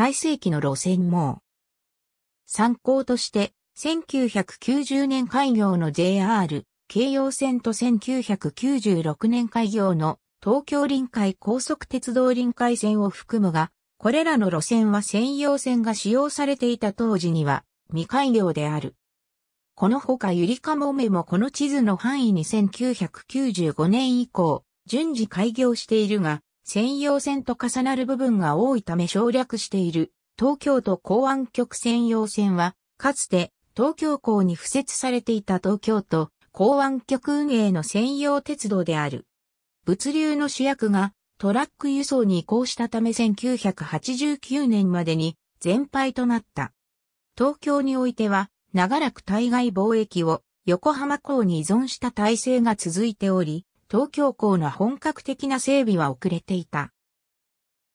最盛期の路線網。参考として、1990年開業の JR、京葉線と1996年開業の東京臨海高速鉄道臨海線を含むが、これらの路線は専用線が使用されていた当時には未開業である。このほかゆりかもめもこの地図の範囲に1995年以降、順次開業しているが、専用線と重なる部分が多いため省略している。東京都港湾局専用線は、かつて東京港に付設されていた東京都港湾局運営の専用鉄道である。物流の主役がトラック輸送に移行したため1989年までに全廃となった。東京においては長らく対外貿易を横浜港に依存した体制が続いており、東京港の本格的な整備は遅れていた。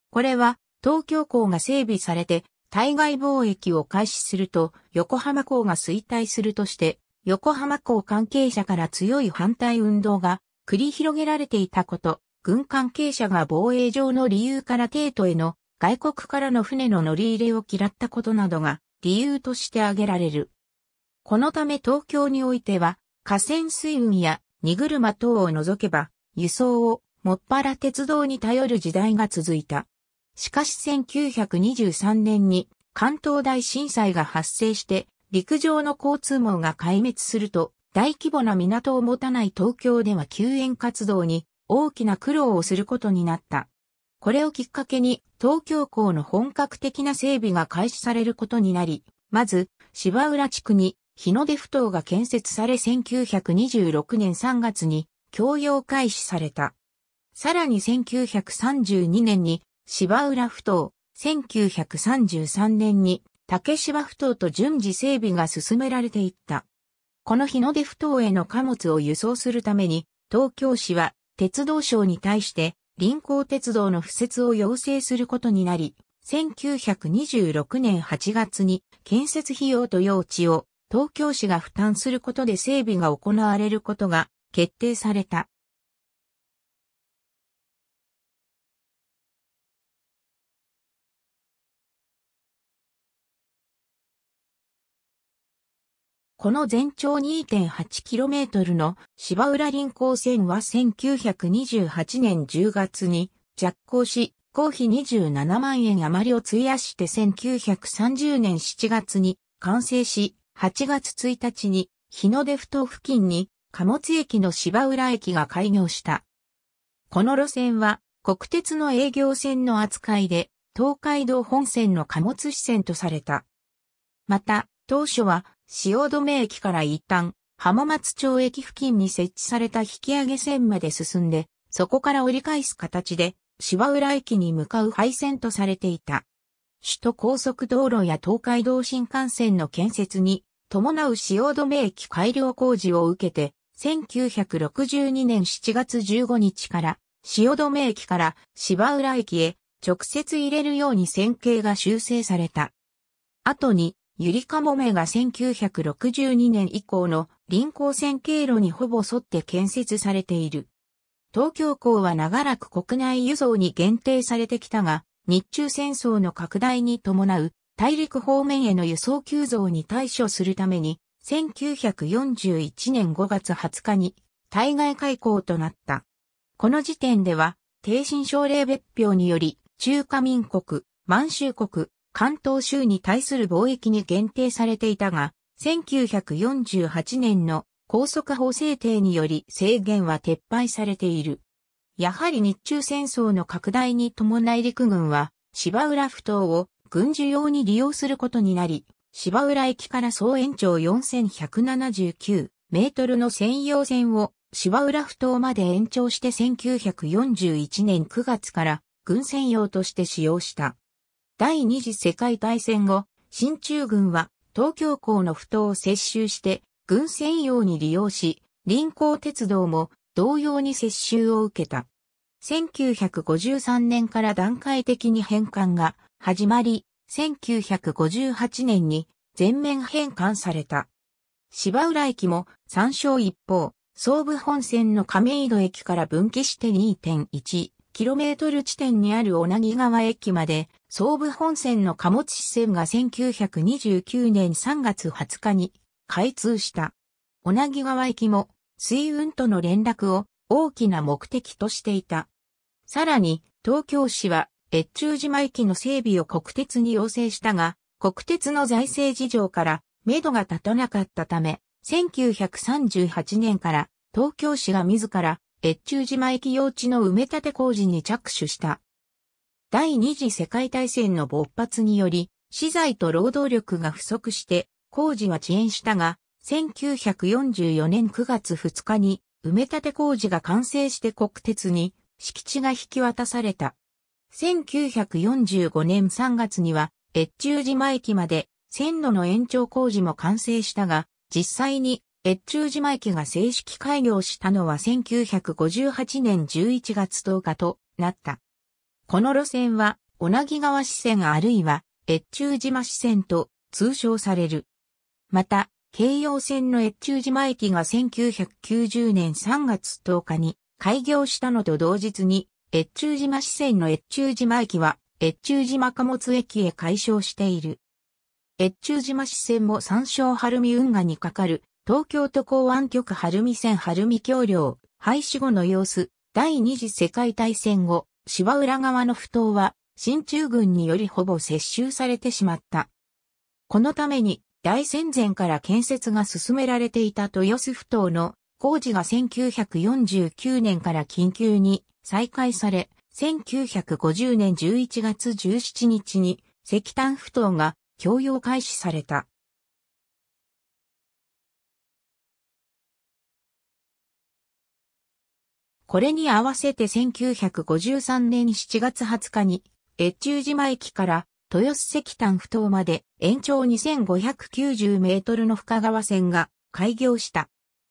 これは東京港が整備されて対外貿易を開始すると横浜港が衰退するとして横浜港関係者から強い反対運動が繰り広げられていたこと、軍関係者が防衛上の理由から帝都への外国からの船の乗り入れを嫌ったことなどが理由として挙げられる。このため東京においては河川水運や荷車等を除けば、輸送をもっぱら鉄道に頼る時代が続いた。しかし1923年に関東大震災が発生して陸上の交通網が壊滅すると大規模な港を持たない東京では救援活動に大きな苦労をすることになった。これをきっかけに東京港の本格的な整備が開始されることになり、まず芝浦地区に日の出埠頭が建設され1926年3月に供用開始された。さらに1932年に芝浦埠頭、1933年に竹芝埠頭と順次整備が進められていった。この日の出埠頭への貨物を輸送するために、東京市は鉄道省に対して臨港鉄道の付設を要請することになり、1926年8月に建設費用と用地を東京市が負担することで整備が行われることが決定された。この全長 2.8km の芝浦臨港線は1928年10月に着工し、公費27万円余りを費やして1930年7月に完成し、8月1日に日の出ふ頭付近に貨物駅の芝浦駅が開業した。この路線は国鉄の営業線の扱いで東海道本線の貨物支線とされた。また、当初は止め駅から一旦浜松町駅付近に設置された引き上げ線まで進んで、そこから折り返す形で芝浦駅に向かう配線とされていた。首都高速道路や東海道新幹線の建設に伴う止め駅改良工事を受けて、1962年7月15日から止め駅から芝浦駅へ直接入れるように線形が修正された。後に、ゆりかもめが1962年以降の臨港線経路にほぼ沿って建設されている。東京港は長らく国内輸送に限定されてきたが、日中戦争の拡大に伴う大陸方面への輸送急増に対処するために、1941年5月20日に対外開港となった。この時点では、低新省令別表により、中華民国、満州国、関東州に対する貿易に限定されていたが、1948年の高速法制定により制限は撤廃されている。やはり日中戦争の拡大に伴い陸軍は芝浦不島を軍需用に利用することになり、芝浦駅から総延長4179メートルの専用線を芝浦不島まで延長して1941年9月から軍専用として使用した。第二次世界大戦後、新中軍は東京港の不島を接収して軍専用に利用し、臨港鉄道も同様に接収を受けた。1953年から段階的に返還が始まり、1958年に全面返還された。芝浦駅も参照一方、総武本線の亀戸駅から分岐して 2.1km 地点にある小名木川駅まで、総武本線の貨物支線が1929年3月20日に開通した。小名木川駅も水運との連絡を大きな目的としていた。さらに、東京市は越中島駅の整備を国鉄に要請したが、国鉄の財政事情から、目処が立たなかったため、1938年から東京市が自ら越中島駅用地の埋め立て工事に着手した。第二次世界大戦の勃発により、資材と労働力が不足して工事は遅延したが、1944年9月2日に埋め立て工事が完成して国鉄に敷地が引き渡された。1945年3月には越中島駅まで線路の延長工事も完成したが、実際に越中島駅が正式開業したのは1958年11月10日となった。この路線は、名木川支線あるいは越中島支線と通称される。また、京葉線の越中島駅が1990年3月10日に開業したのと同日に、越中島支線の越中島駅は、越中島貨物駅へ改称している。越中島支線も山椒晴海運河にかかる、東京都港湾局晴海線晴海橋梁、廃止後の様子、第二次世界大戦後、芝浦側の不当は、新中軍によりほぼ接収されてしまった。このために、大戦前から建設が進められていた豊洲埠頭の工事が1949年から緊急に再開され、1950年11月17日に石炭埠頭が供用開始された。これに合わせて1953年7月20日に、越中島駅から豊洲石炭不頭まで延長2590メートルの深川線が開業した。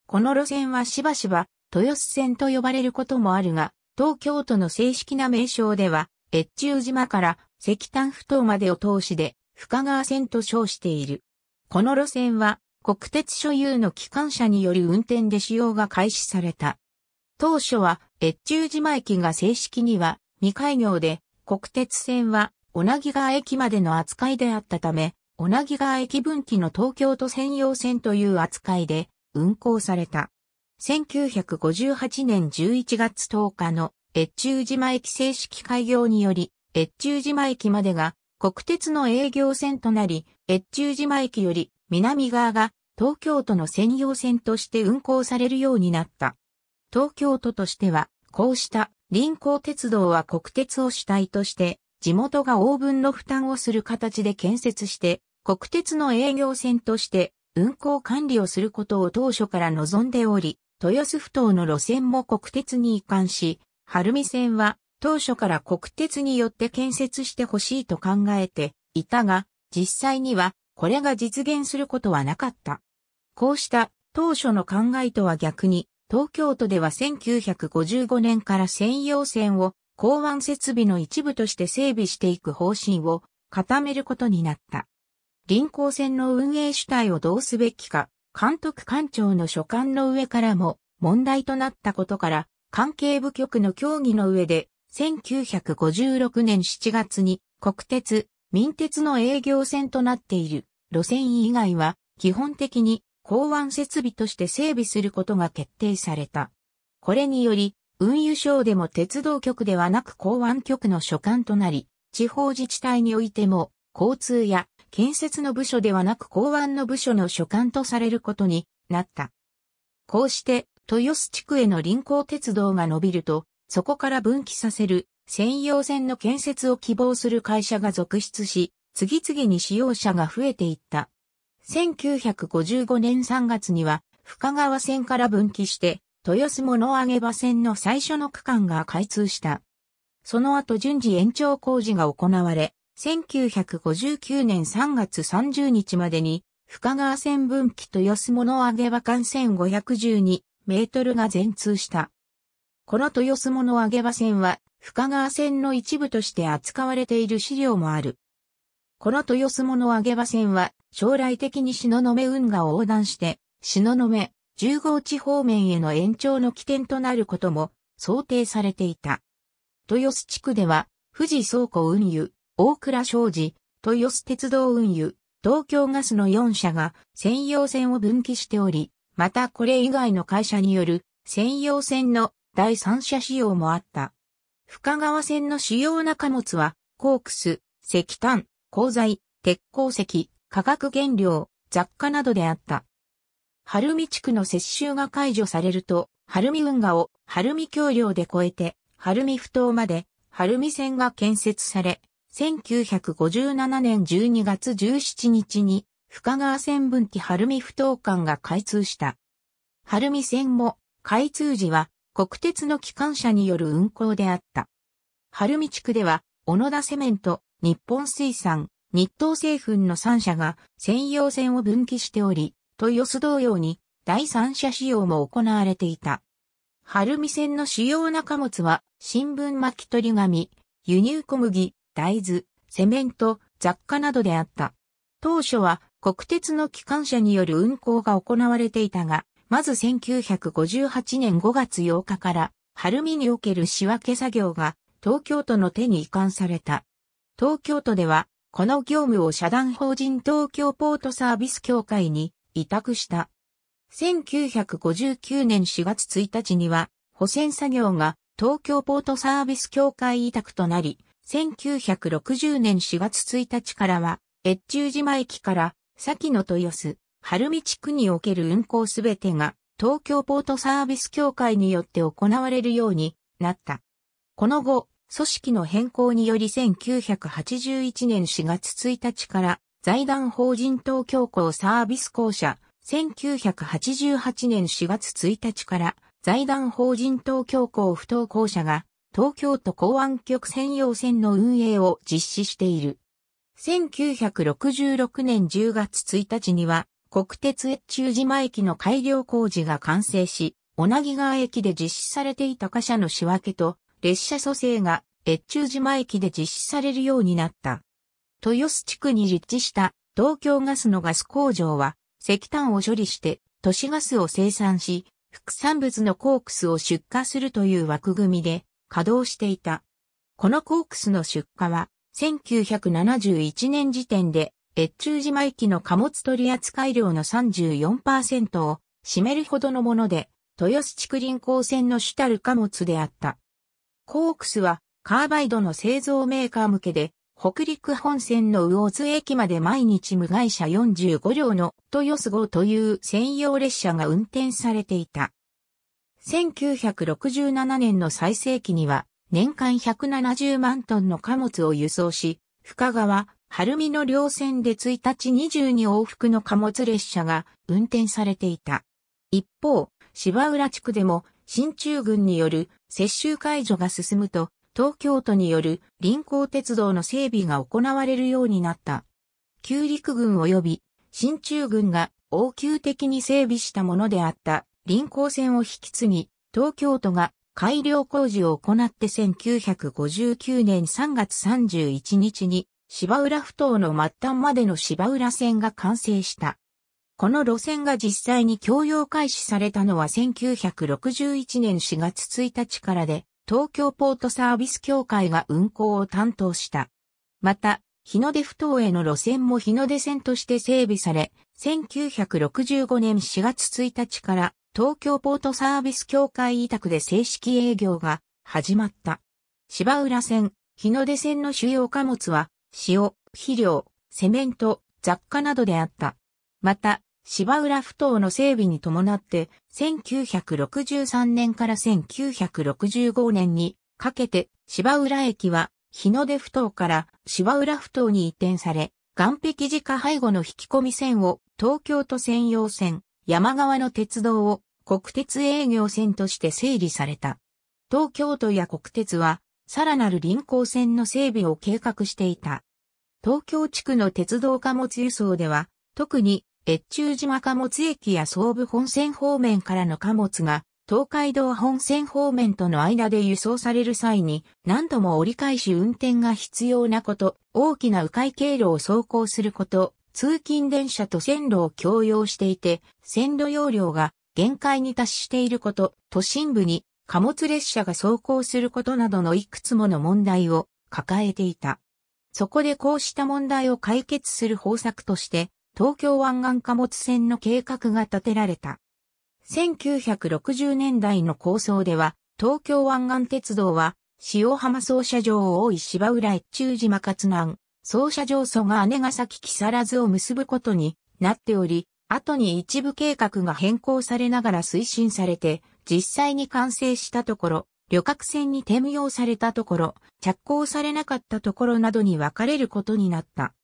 この路線はしばしば豊洲線と呼ばれることもあるが、東京都の正式な名称では、越中島から石炭不頭までを通しで深川線と称している。この路線は国鉄所有の機関車により運転で使用が開始された。当初は越中島駅が正式には未開業で国鉄線は女木川駅までの扱いであったため、女木川駅分岐の東京都専用線という扱いで運行された。1958年11月10日の越中島駅正式開業により、越中島駅までが国鉄の営業線となり、越中島駅より南側が東京都の専用線として運行されるようになった。東京都としては、こうした臨港鉄道は国鉄を主体として地元が応分の負担をする形で建設して、国鉄の営業線として運行管理をすることを当初から望んでおり、豊洲ふ頭の路線も国鉄に移管し、晴海線は当初から国鉄によって建設してほしいと考えていたが、実際にはこれが実現することはなかった。こうした当初の考えとは逆に、東京都では1955年から専用線を港湾設備の一部として整備していく方針を固めることになった。臨港船の運営主体をどうすべきか、監督官庁の所管の上からも問題となったことから、関係部局の協議の上で、1956年7月に国鉄、民鉄の営業線となっている路線以外は基本的に港湾設備として整備することが決定された。これにより運輸省でも鉄道局ではなく港湾局の所管となり、地方自治体においても、交通や建設の部署ではなく港湾の部署の所管とされることになった。こうして、豊洲地区への臨港鉄道が伸びると、そこから分岐させる専用線の建設を希望する会社が続出し、次々に使用者が増えていった。1955年3月には、深川線から分岐して、豊洲物揚げ場線の最初の区間が開通した。その後順次延長工事が行われ、1959年3月30日までに、深川線分岐豊洲物揚げ場間1512メートルが全通した。この豊洲物揚げ場線は、深川線の一部として扱われている資料もある。この豊洲物揚げ場線は、将来的にの目運河を横断して、の目、10号地方面への延長の起点となることも想定されていた。豊洲地区では、富士倉庫運輸、大倉商事、豊洲鉄道運輸、東京ガスの4社が専用線を分岐しており、またこれ以外の会社による専用線の第三者使用もあった。深川線の主要な貨物は、コークス、石炭、鋼材、鉄鉱石、化学原料、雑貨などであった。晴海地区の接収が解除されると、晴海運河を晴海橋梁で越えて、晴海埠頭まで晴海線が建設され、1957年12月17日に深川線分岐晴海埠頭間が開通した。晴海線も開通時は国鉄の機関車による運行であった。晴海地区では、小野田セメント、日本水産、日東製粉の3社が専用線を分岐しており、豊洲同様に第三者使用も行われていた。晴海線の主要な貨物は、新聞巻き取り紙、輸入小麦、大豆、セメント、雑貨などであった。当初は国鉄の機関車による運行が行われていたが、まず1958年5月8日から、晴海における仕分け作業が東京都の手に移管された。東京都では、この業務を社団法人東京ポートサービス協会に委託した。1959年4月1日には、保線作業が東京ポートサービス協会委託となり、1960年4月1日からは、越中島駅から先の豊洲、晴海地区における運行すべてが東京ポートサービス協会によって行われるようになった。この後、組織の変更により1981年4月1日から財団法人東京港サービス公社、1988年4月1日から財団法人東京港不登校社が東京都港湾局専用線の運営を実施している。1966年10月1日には国鉄越中島駅の改良工事が完成し、名木川駅で実施されていた貨車の仕分けと列車蘇生が越中島駅で実施されるようになった。豊洲地区に立地した東京ガスのガス工場は石炭を処理して都市ガスを生産し、副産物のコークスを出荷するという枠組みで稼働していた。このコークスの出荷は1971年時点で越中島駅の貨物取扱量の34%を占めるほどのもので、豊洲竹林港線の主たる貨物であった。コークスはカーバイドの製造メーカー向けで北陸本線の魚津駅まで毎日無害車45両の豊洲号という専用列車が運転されていた。1967年の最盛期には年間170万トンの貨物を輸送し、深川、晴海の両線で1日22往復の貨物列車が運転されていた。一方、芝浦地区でも新中軍による接収解除が進むと、東京都による臨港鉄道の整備が行われるようになった。旧陸軍及び新中軍が応急的に整備したものであった臨港線を引き継ぎ、東京都が改良工事を行って1959年3月31日に芝浦埠頭の末端までの芝浦線が完成した。この路線が実際に供用開始されたのは1961年4月1日からで、東京ポートサービス協会が運行を担当した。また、日の出不当への路線も日の出線として整備され、1965年4月1日から東京ポートサービス協会委託で正式営業が始まった。芝浦線、日の出線の主要貨物は、塩、肥料、セメント、雑貨などであった。また、芝浦埠頭の整備に伴って、1963年から1965年にかけて芝浦駅は日の出埠頭から芝浦埠頭に移転され、岸壁自家背後の引き込み線を東京都専用線、山側の鉄道を国鉄営業線として整理された。東京都や国鉄は、さらなる臨港線の整備を計画していた。東京地区の鉄道貨物輸送では、特に越中島貨物駅や総武本線方面からの貨物が、東海道本線方面との間で輸送される際に何度も折り返し運転が必要なこと、大きな迂回経路を走行すること、通勤電車と線路を共用していて、線路容量が限界に達していること、都心部に貨物列車が走行することなどのいくつもの問題を抱えていた。そこでこうした問題を解決する方策として、東京湾岸貨物船の計画が立てられた。1960年代の構想では、東京湾岸鉄道は、塩浜操車場を多い芝浦越中島勝南、操車場蘇が姉ヶ崎木更津を結ぶことになっており、後に一部計画が変更されながら推進されて、実際に完成したところ、旅客船に転用されたところ、着工されなかったところなどに分かれることになった。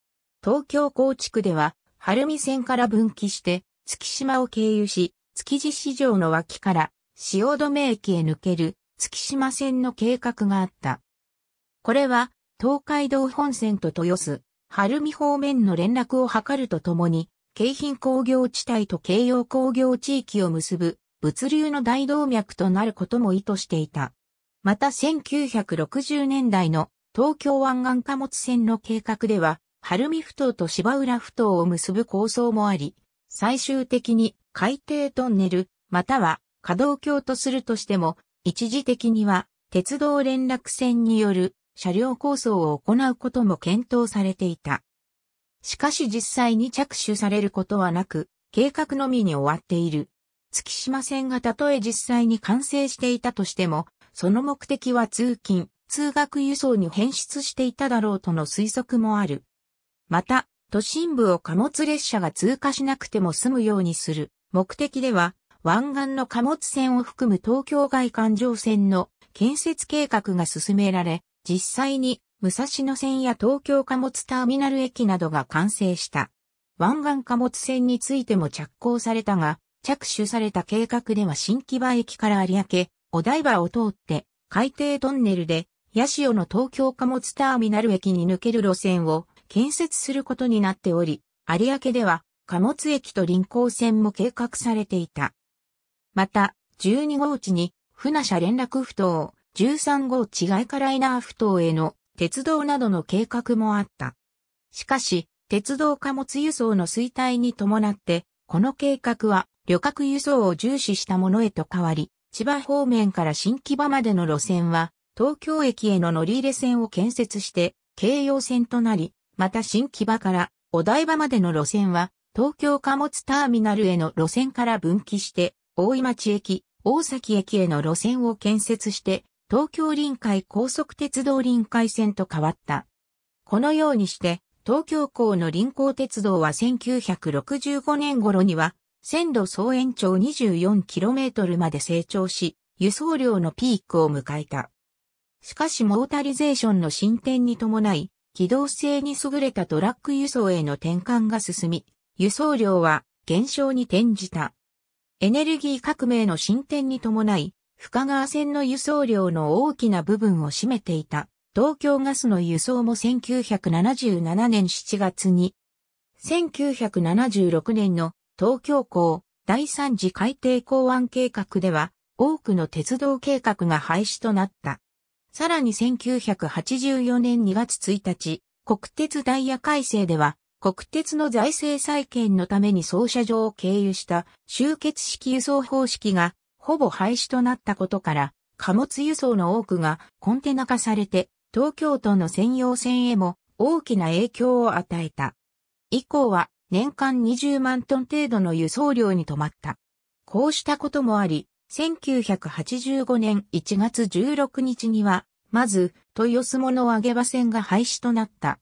東京構地区では、晴海線から分岐して、月島を経由し、築地市場の脇から、止め駅へ抜ける、月島線の計画があった。これは、東海道本線と豊洲、晴海方面の連絡を図るとともに、京浜工業地帯と京葉工業地域を結ぶ、物流の大動脈となることも意図していた。また1960年代の東京湾岸貨物線の計画では、晴海ふ頭と芝浦ふ頭を結ぶ構想もあり、最終的に海底トンネル、または稼働橋とするとしても、一時的には鉄道連絡船による車両構想を行うことも検討されていた。しかし実際に着手されることはなく、計画のみに終わっている。月島線がたとえ実際に完成していたとしても、その目的は通勤、通学輸送に変質していただろうとの推測もある。また、都心部を貨物列車が通過しなくても済むようにする目的では、湾岸の貨物船を含む東京外環状線の建設計画が進められ、実際に武蔵野線や東京貨物ターミナル駅などが完成した。湾岸貨物船についても着工されたが、着手された計画では新木場駅から有明、お台場を通って、海底トンネルで、八潮の東京貨物ターミナル駅に抜ける路線を建設することになっており、有明では貨物駅と臨港線も計画されていた。また、12号地に船車連絡不当、13号地外カライナー不当への鉄道などの計画もあった。しかし、鉄道貨物輸送の衰退に伴って、この計画は旅客輸送を重視したものへと変わり、千葉方面から新木場までの路線は、東京駅への乗り入れ線を建設して、京葉線となり、また新木場からお台場までの路線は、東京貨物ターミナルへの路線から分岐して、大井町駅、大崎駅への路線を建設して、東京臨海高速鉄道臨海線と変わった。このようにして、東京港の臨港鉄道は1965年頃には、線路総延長 24km まで成長し、輸送量のピークを迎えた。しかしモータリゼーションの進展に伴い、機動性に優れたトラック輸送への転換が進み、輸送量は減少に転じた。エネルギー革命の進展に伴い、深川線の輸送量の大きな部分を占めていた東京ガスの輸送も1977年7月に、1976年の東京港第3次海底港湾計画では多くの鉄道計画が廃止となった。さらに1984年2月1日、国鉄ダイヤ改正では、国鉄の財政再建のために操車場を経由した集結式輸送方式がほぼ廃止となったことから、貨物輸送の多くがコンテナ化されて、東京都の専用線へも大きな影響を与えた。以降は年間20万トン程度の輸送量に止まった。こうしたこともあり、1985年1月16日にはまず、豊洲物上げ場線が廃止となった。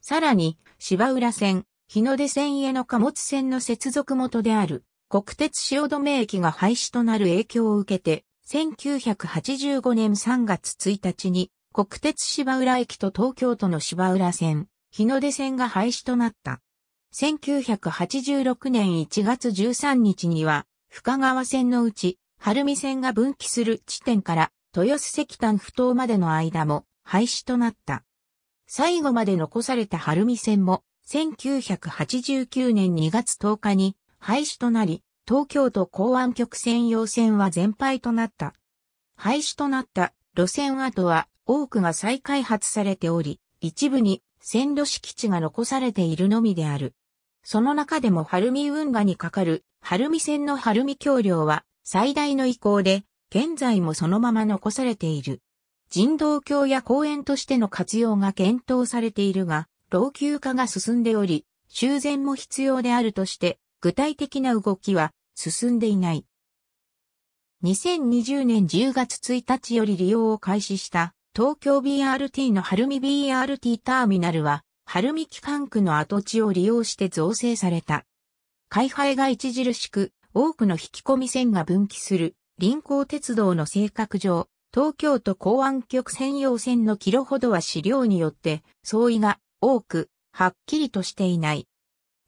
さらに、芝浦線、日の出線への貨物線の接続元である、国鉄止め駅が廃止となる影響を受けて、1985年3月1日に、国鉄芝浦駅と東京都の芝浦線、日の出線が廃止となった。1986年1月13日には、深川線のうち、晴海線が分岐する地点から豊洲石炭不当までの間も廃止となった。最後まで残された晴海線も1989年2月10日に廃止となり、東京都港湾局専用線は全廃となった。廃止となった路線跡は多くが再開発されており、一部に線路敷地が残されているのみである。その中でも晴海運河にかかる晴海線の晴海橋梁は最大の遺構で現在もそのまま残されている。人道橋や公園としての活用が検討されているが、老朽化が進んでおり、修繕も必要であるとして、具体的な動きは進んでいない。2020年10月1日より利用を開始した東京 BRT の晴海 BRT ターミナルは、晴海機関区の跡地を利用して造成された。開廃が著しく、多くの引き込み線が分岐する臨港鉄道の性格上、東京都港湾局専用線のキロほどは資料によって相違が多く、はっきりとしていない。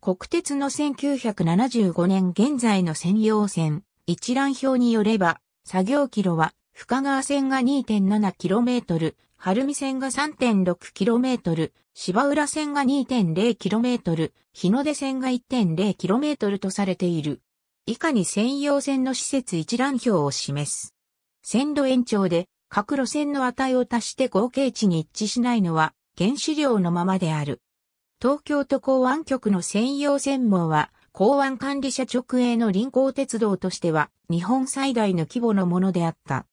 国鉄の1975年現在の専用線、一覧表によれば、作業キロは深川線が 2.7km、晴海線が 3.6km、芝浦線が 2.0km、日の出線が 1.0km とされている。以下に専用線の施設一覧表を示す。線路延長で各路線の値を足して合計値に一致しないのは原資料のままである。東京都港湾局の専用線網は港湾管理者直営の臨港鉄道としては日本最大の規模のものであった。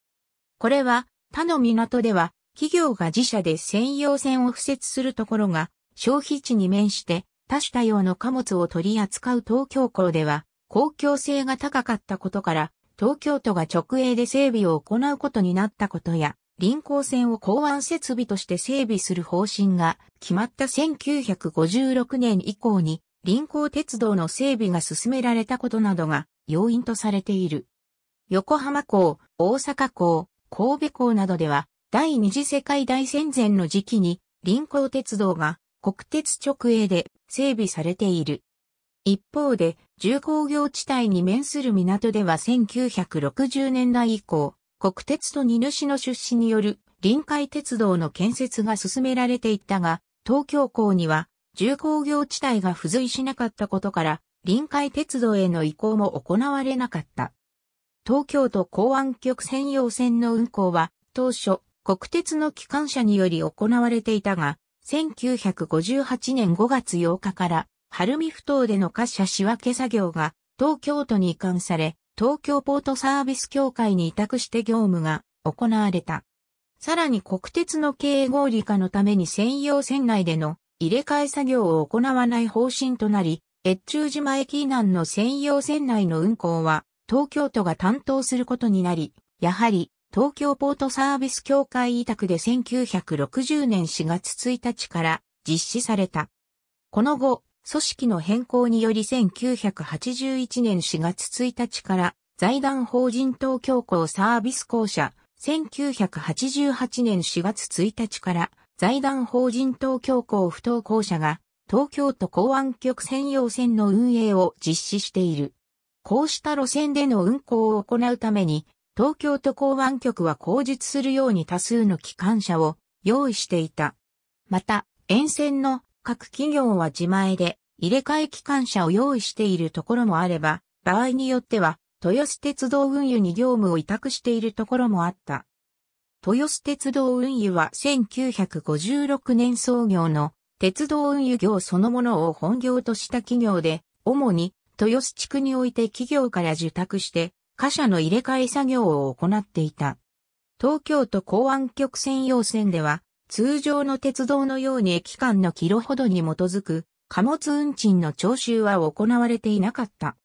これは他の港では企業が自社で専用線を付設するところが消費地に面して多種多様の貨物を取り扱う東京港では公共性が高かったことから、東京都が直営で整備を行うことになったことや、臨港線を港湾設備として整備する方針が決まった1956年以降に、臨港鉄道の整備が進められたことなどが要因とされている。横浜港、大阪港、神戸港などでは、第二次世界大戦前の時期に、臨港鉄道が国鉄直営で整備されている。一方で、重工業地帯に面する港では1960年代以降、国鉄と荷主の出資による臨海鉄道の建設が進められていったが、東京港には重工業地帯が付随しなかったことから、臨海鉄道への移行も行われなかった。東京都港湾局専用線の運行は、当初、国鉄の機関車により行われていたが、1958年5月8日から晴海ふ頭での貨車仕分け作業が東京都に移管され、東京ポートサービス協会に委託して業務が行われた。さらに国鉄の経営合理化のために専用船内での入れ替え作業を行わない方針となり、越中島駅以南の専用船内の運行は東京都が担当することになり、やはり東京ポートサービス協会委託で1960年4月1日から実施された。この後、組織の変更により1981年4月1日から財団法人東京港サービス校舎、1988年4月1日から財団法人東京港不登校舎が東京都公安局専用線の運営を実施している。こうした路線での運行を行うために、東京都公安局は口述するように多数の機関車を用意していた。また、沿線の各企業は自前で入れ替え機関車を用意しているところもあれば、場合によっては、豊洲鉄道運輸に業務を委託しているところもあった。豊洲鉄道運輸は1956年創業の鉄道運輸業そのものを本業とした企業で、主に豊洲地区において企業から受託して、貨車の入れ替え作業を行っていた。東京都港湾局専用線では、通常の鉄道のように駅間のキロほどに基づく貨物運賃の徴収は行われていなかった。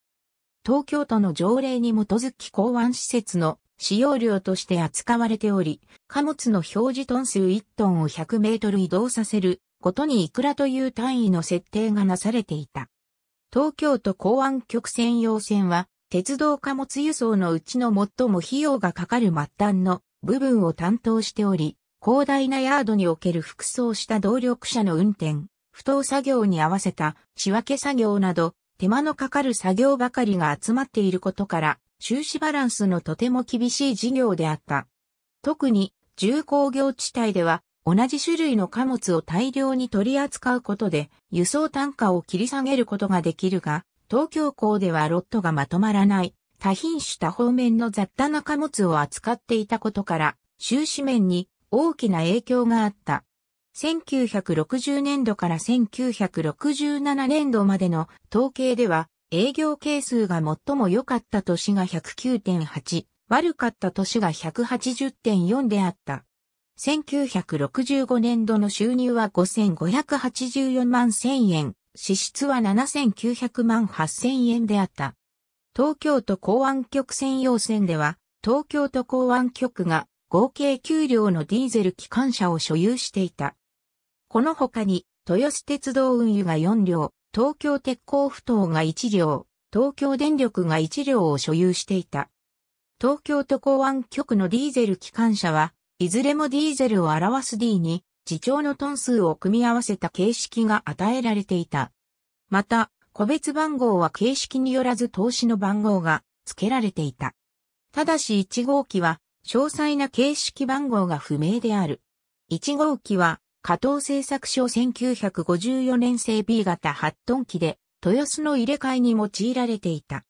東京都の条例に基づき港湾施設の使用料として扱われており、貨物の表示トン数1トンを100メートル移動させることにいくらという単位の設定がなされていた。東京都港湾局専用線は、鉄道貨物輸送のうちの最も費用がかかる末端の部分を担当しており、広大なヤードにおける服装した動力車の運転、不当作業に合わせた仕分け作業など、手間のかかる作業ばかりが集まっていることから、収支バランスのとても厳しい事業であった。特に、重工業地帯では、同じ種類の貨物を大量に取り扱うことで、輸送単価を切り下げることができるが、東京港ではロットがまとまらない、多品種多方面の雑多な貨物を扱っていたことから、収支面に大きな影響があった。1960年度から1967年度までの統計では、営業係数が最も良かった年が109.8、悪かった年が180.4であった。1965年度の収入は5584万1000円、支出は7900万8000円であった。東京都港湾局専用線では、東京都港湾局が合計9両のディーゼル機関車を所有していた。この他に、豊洲鉄道運輸が4両、東京鉄鋼不等が1両、東京電力が1両を所有していた。東京都港湾局のディーゼル機関車は、いずれもディーゼルを表す D に、自長のトン数を組み合わせた形式が与えられていた。また、個別番号は形式によらず投資の番号が付けられていた。ただし1号機は詳細な形式番号が不明である。1号機は、加藤製作所1954年製 B 型8トン機で、豊洲の入れ替えに用いられていた。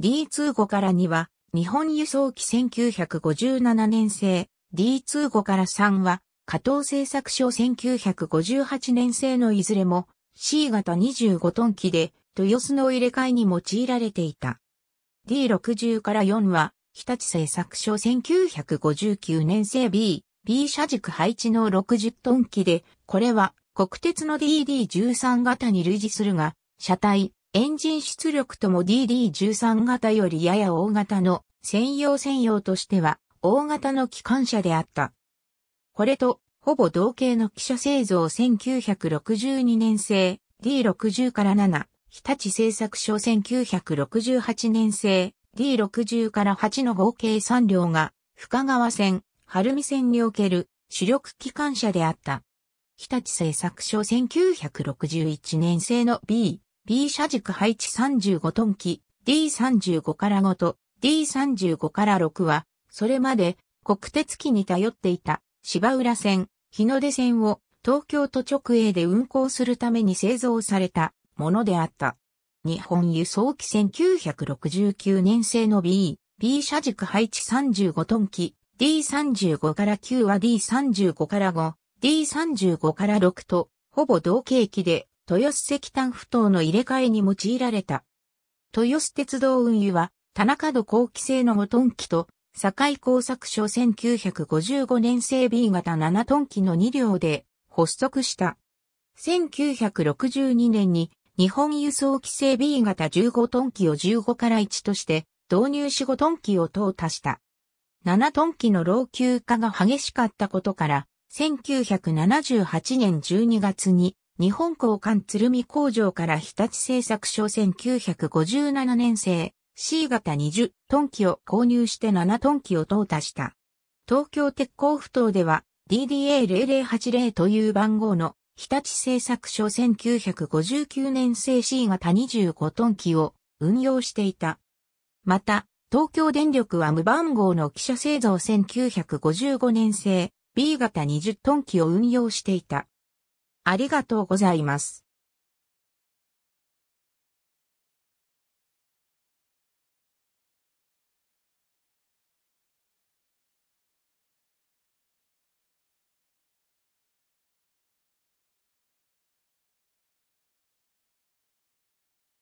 D2 号から2は、日本輸送機1957年製、D2 号から3は、加藤製作所1958年製のいずれも C 型25トン機で豊洲の入れ替えに用いられていた。D60 から4は日立製作所1959年製 B、B 車軸配置の60トン機で、これは国鉄の DD13 型に類似するが、車体、エンジン出力とも DD13 型よりやや大型の専用専用としては大型の機関車であった。これとほぼ同型の汽車製造1962年製 D60 から7、日立製作所1968年製 D60 から8の合計3両が、深川線、晴海線における主力機関車であった。日立製作所1961年製の B、B 車軸配置35トン機、D35 から5と D35 から6は、それまで国鉄機に頼っていた芝浦線、日の出線を東京都直営で運行するために製造されたものであった。日本輸送機1969年製の B、B 車軸配置35トン機、D35 から9は D35 から5、D35 から6と、ほぼ同型機で、豊洲石炭不当の入れ替えに用いられた。豊洲鉄道運輸は、田中戸後期製の5トン機と、境工作所1955年製 B 型7トン機の2両で発足した。1962年に日本輸送規制 B 型15トン機を15から1として、導入し5トン機を淘汰した。7トン機の老朽化が激しかったことから、1978年12月に日本交換鶴見工場から日立製作所1957年製 C 型20トン機を購入して7トン機を淘汰した。東京鉄工不等では DDA0080 という番号の日立製作所1959年製 C 型25トン機を運用していた。また、東京電力は無番号の汽車製造1955年製 B 型20トン機を運用していた。ありがとうございます。